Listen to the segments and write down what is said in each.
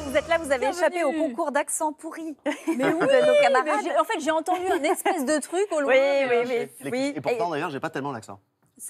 vous êtes là, vous avez échappé au concours d'accent pourri mais oui, en fait, j'ai entendu un espèce de truc au loin. Oui, oui, oui. Et pourtant, d'ailleurs, j'ai pas tellement l'accent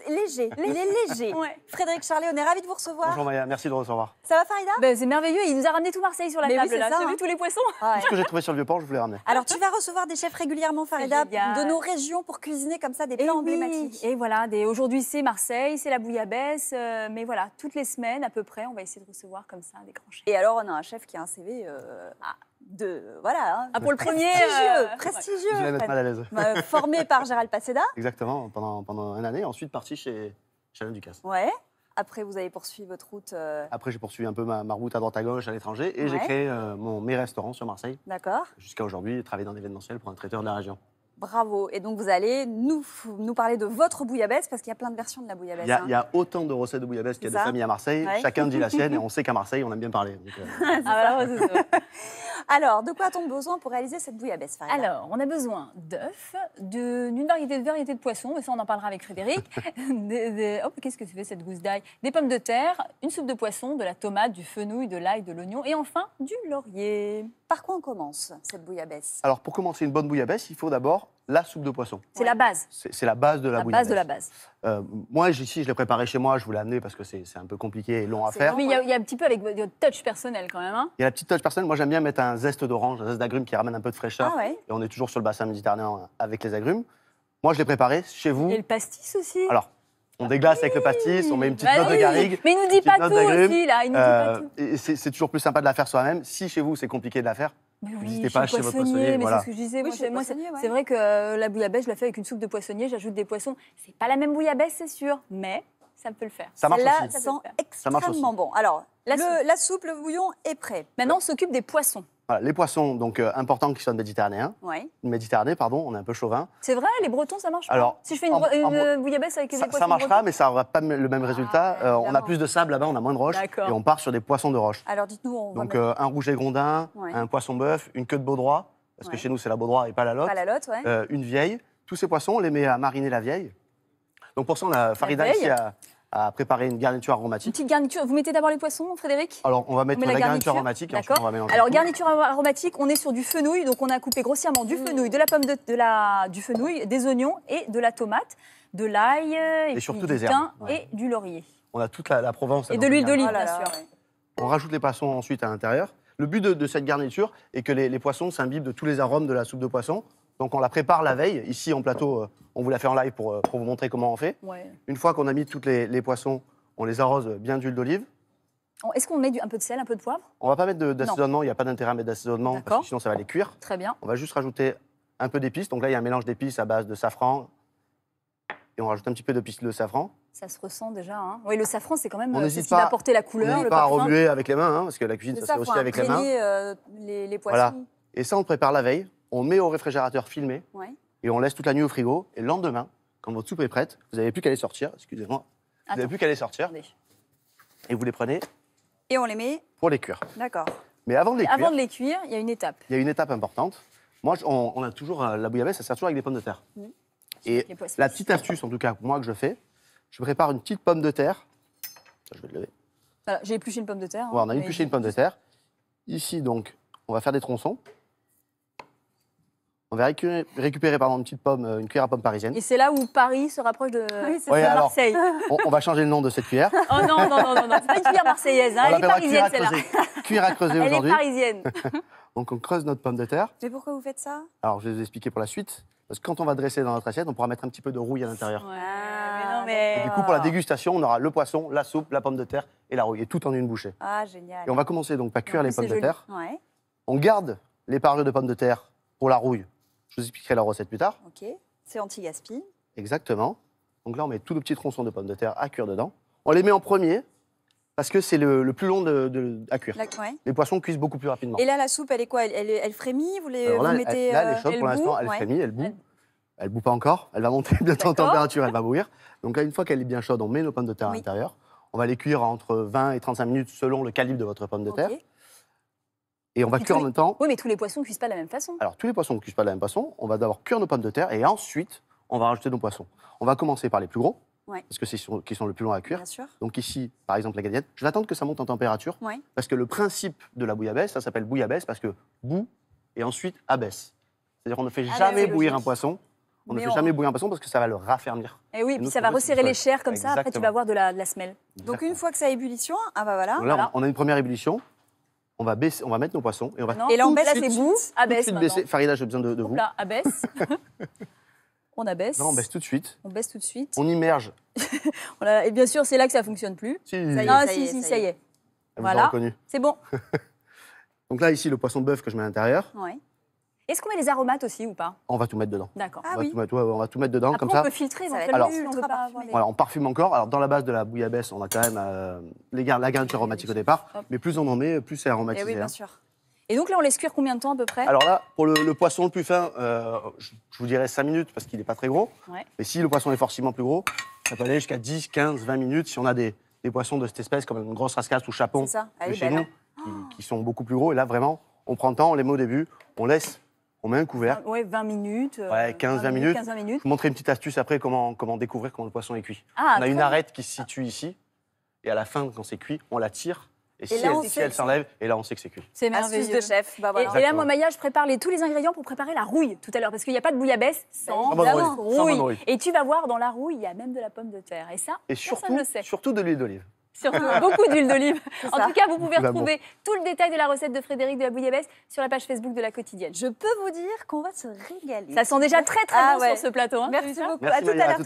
léger, il est léger. Frédéric Charlet, on est ravis de vous recevoir. Bonjour Maya, merci de nous recevoir. Ça va Farida ben, C'est merveilleux, il nous a ramené tout Marseille sur la table là. Hein. tous les poissons ah ce que j'ai trouvé sur le vieux port, je voulais ramener. Alors tu vas recevoir des chefs régulièrement Farida de nos régions pour cuisiner comme ça des plats Et emblématiques. Et voilà, aujourd'hui c'est Marseille, c'est la bouillabaisse. Euh, mais voilà, toutes les semaines à peu près, on va essayer de recevoir comme ça des grands chefs. Et alors on a un chef qui a un CV euh, ah de voilà hein, ah, pour le premier euh, prestigieux, prestigieux mal à l'aise. Bah, formé par Gérald Paceda. Exactement pendant pendant une année ensuite parti chez Alain Ducasse. Ouais. Après, vous avez poursuivi votre route euh, Après, j'ai poursuivi un peu ma, route à droite à gauche à l'étranger et j'ai créé euh, mon, mes restaurants sur Marseille. D'accord. Jusqu'à aujourd'hui, travailler dans l'événementiel pour un traiteur de la région. Bravo. Et donc, vous allez nous, nous parler de votre bouillabaisse parce qu'il y a plein de versions de la bouillabaisse. Il y a, hein. autant de recettes de bouillabaisse qu'il y a de familles à Marseille. Chacun dit la sienne et on sait qu'à Marseille, on aime bien parler. Donc, ah, Alors, de quoi a-t-on besoin pour réaliser cette bouillabaisse Alors, on a besoin d'œufs, d'une variété de variété de poissons, mais ça on en parlera avec Frédéric. Hop, oh, qu'est-ce que tu fais cette gousse d'ail Des pommes de terre, une soupe de poisson, de la tomate, du fenouil, de l'ail, de l'oignon et enfin du laurier. Par quoi on commence cette bouillabaisse Alors, pour commencer une bonne bouillabaisse, il faut d'abord la soupe de poisson. C'est la base. C'est la base de la, la base de la base. Euh, moi, ici, je l'ai préparé chez moi, je vous l'ai amené parce que c'est un peu compliqué et long à faire. Oui, il y, a un petit peu avec votre touch personnel quand même. Hein. Il y a la petite touch personnelle. Moi, j'aime bien mettre un zeste d'orange, un zeste d'agrumes qui ramène un peu de fraîcheur. Ah et on est toujours sur le bassin méditerranéen euh, avec les agrumes. Moi, je l'ai préparé chez vous. Et le pastis aussi Alors, on déglace avec le pastis, on met une petite de garrigue. Mais il nous dit pas tout aussi, là. nous dit pas euh, tout. C'est toujours plus sympa de la faire soi-même. Si chez vous, c'est compliqué de la faire, oui, pas chez votre poissonnier. C'est ce que je disais. c'est vrai que la bouillabaisse, je la fais avec une soupe de poissonnier, j'ajoute des poissons. C'est pas la même bouillabaisse, c'est sûr, mais ça peut le faire. Ça marche aussi. Ça sent extrêmement bon. Alors, la, soupe. la le bouillon est prêt. Maintenant, on s'occupe des poissons les poissons, donc euh, importants qui sont méditerranéens. Oui. Méditerranée, pardon, on est un peu chauvin. C'est vrai, les Bretons, ça marche Alors, pas. Si je fais une, euh, bouillabaisse avec les ça, Ça marchera, mais ça n'aura pas le même résultat. Ah, euh, on a plus de sable là-bas, on a moins de roches. Et on part sur des poissons de roche. Alors dites-nous, on Donc va un rouget grondin, un poisson bœuf, une queue de baudroie, parce que chez nous c'est la baudroie et pas la lotte. la lotte, ouais. Une vieille. Tous ces poissons, on les met à mariner la vieille. Donc pour ça, on a Farida ici à, à préparer une garniture aromatique. Une petite garniture. Vous mettez d'abord les poissons, Frédéric Alors, on va mettre la, garniture, aromatique. D'accord. On va Alors, garniture aromatique, on est sur du fenouil. Donc, on a coupé grossièrement du mm. fenouil, de la pomme de, la, du fenouil, des oignons et de la tomate, de l'ail et, surtout du des thym et du laurier. On a toute la, Provence. Et de l'huile d'olive, oh bien sûr. On rajoute les poissons ensuite à l'intérieur. Le but de, cette garniture est que les, les poissons s'imbibent de tous les arômes de la soupe de poisson. Donc on la prépare la veille. Ici, en plateau, euh, on vous la fait en live pour, euh, vous montrer comment on fait. Une fois qu'on a mis toutes les, poissons, on les arrose bien d'huile d'olive. Est-ce qu'on met un peu de sel, un peu de poivre On va pas mettre d'assaisonnement, il n'y a pas d'intérêt à mettre d'assaisonnement, sinon ça va les cuire. Très bien. On va juste rajouter un peu d'épices. Donc là, il y a un mélange d'épices à base de safran. Et on rajoute un petit peu de d'épices de safran. Ça se ressent déjà. Hein. Oui, le safran, c'est quand même on euh, ce qui va apporter la couleur. On n'hésite pas remuer avec les mains, hein, parce que la cuisine, ça se fait aussi avec les mains. les, les poissons. Et ça, on prépare la veille on met au réfrigérateur filmé et on laisse toute la nuit au frigo. Et le lendemain, quand votre soupe est prête, vous n'avez plus qu'à les sortir. Excusez-moi. Vous n'avez plus qu'à les sortir. Et vous les prenez. Et on les met. Pour les cuire. D'accord. Mais avant de les cuire. cuire, il y a une étape. Il y a une étape importante. Moi, on, a toujours euh, la bouillabaisse, ça sert toujours avec des pommes de terre. Mmh. Et la petite astuce, en tout cas, moi que je fais, je prépare une petite pomme de terre. Je vais le lever. j'ai épluché une pomme de terre. on a hein, épluché une pomme de terre. Ici, donc, on va faire des tronçons. On va récupérer, une petite pomme, euh, une cuillère à pomme parisienne. Et c'est là où Paris se rapproche de, Marseille. On, va changer le nom de cette cuillère. Oh non, non, non, non, c'est pas une cuillère marseillaise, hein, elle est parisienne celle-là. Cuillère à creuser aujourd'hui. Elle est parisienne. Donc on creuse notre pomme de terre. Mais pourquoi vous faites ça Alors je vais vous expliquer pour la suite. Parce que quand on va dresser dans notre assiette, on pourra mettre un petit peu de rouille à l'intérieur. Ah, du coup, pour la dégustation, on aura le poisson, la soupe, la pomme de terre et la rouille, et tout en une bouchée. Ah, génial. Et on va commencer donc par cuire les pommes de terre. On garde les parures de pommes de terre pour la rouille, je vous expliquerai la recette plus tard. Ok, c'est anti-gaspi. Exactement. Donc là, on met tous nos petits tronçons de pommes de terre à cuire dedans. On les met en premier parce que c'est le, plus long de, à cuire. Les poissons cuisent beaucoup plus rapidement. Et là, la soupe, elle est quoi elle, frémit Vous les là, elle, est euh, chaude pour l'instant, elle frémit, elle boue. Elle ne boue pas encore. Elle va monter bientôt en température, elle va bouillir. Donc là, une fois qu'elle est bien chaude, on met nos pommes de terre à l'intérieur. On va les cuire entre 20 et 35 minutes selon le calibre de votre pomme de terre. Et on va cuire en même temps. Oui, mais tous les poissons ne cuisent pas de la même façon. Alors, tous les poissons ne cuisent pas de la même façon. On va d'abord cuire nos pommes de terre et ensuite, on va rajouter nos poissons. On va commencer par les plus gros. Parce que c'est qui sont le plus longs à cuire. Bien sûr. Donc ici, par exemple, la galette, je vais attendre que ça monte en température. Parce que le principe de la bouillabaisse, ça s'appelle bouillabaisse parce que boue et ensuite abaisse. C'est-à-dire qu'on ne fait ah, jamais bouillir un poisson. On ne fait jamais bouillir un poisson parce que ça va le raffermir. Eh et oui, puis ça va resserrer les chairs comme ça, après tu vas avoir de la, semelle. Donc une fois que ça ébullition, ah bah voilà. voilà. on a une première ébullition on va, baisser, on va mettre nos poissons et on va. Non. Et là, on baisse c'est bout, abaisse. Baisser. Farida, j'ai besoin de, vous. Là, abaisse. on abaisse. Non, on baisse tout de suite. On baisse tout de suite. On immerge. Et bien sûr, c'est là que ça fonctionne plus. Si, ça y ah, si, si, ça y est. voilà. C'est bon. Donc là, ici, le poisson de bœuf que je mets à l'intérieur. Oui. Est-ce qu'on met les aromates aussi ou pas On va tout mettre dedans. D'accord. on, ah va tout mettre dedans comme ça. ça. On peut filtrer, ça va être alors, on on parfume encore. Alors dans la base de la bouillabaisse, on a quand même euh, les la garniture aromatique au départ, mais plus on en met, plus c'est eh aromatisé. Et oui, bien hein. sûr. Et donc là, on laisse cuire combien de temps à peu près Alors là, pour le, poisson le plus fin, euh, je, vous dirais 5 minutes parce qu'il n'est pas très gros. Mais si le poisson est forcément plus gros, ça peut aller jusqu'à 10, 15, 20 minutes si on a des, poissons de cette espèce comme une grosse rascasse ou chapon ah, chez nous, hein. qui, qui sont beaucoup plus gros. Et là, vraiment, on prend le temps, on les met au début, on laisse on met un couvert. Oui, 20 minutes. Euh, ouais, 15-20 minutes. minutes. Je vais vous montrer une petite astuce après comment, comment découvrir comment le poisson est cuit. Ah, on a une arête qui se situe ici. Et à la fin, quand c'est cuit, on la tire. Et, si, elle, s'enlève, et là on sait que c'est cuit. C'est merveilleux. Astuce de chef. Bah et, là, moi, Maya, je prépare tous les ingrédients pour préparer la rouille tout à l'heure, parce qu'il n'y a pas de bouillabaisse sans, rouille. Et tu vas voir, dans la rouille, il y a même de la pomme de terre. Et ça, et surtout, personne ne le sait. Surtout de l'huile d'olive surtout beaucoup d'huile d'olive. En tout cas, vous pouvez retrouver tout le détail de la recette de Frédéric de la Bouillabaisse sur la page Facebook de la quotidienne. Je peux vous dire qu'on va se régaler. Ça sent déjà très très ah bon sur ce plateau. Hein. Merci beaucoup. à tout à l'heure.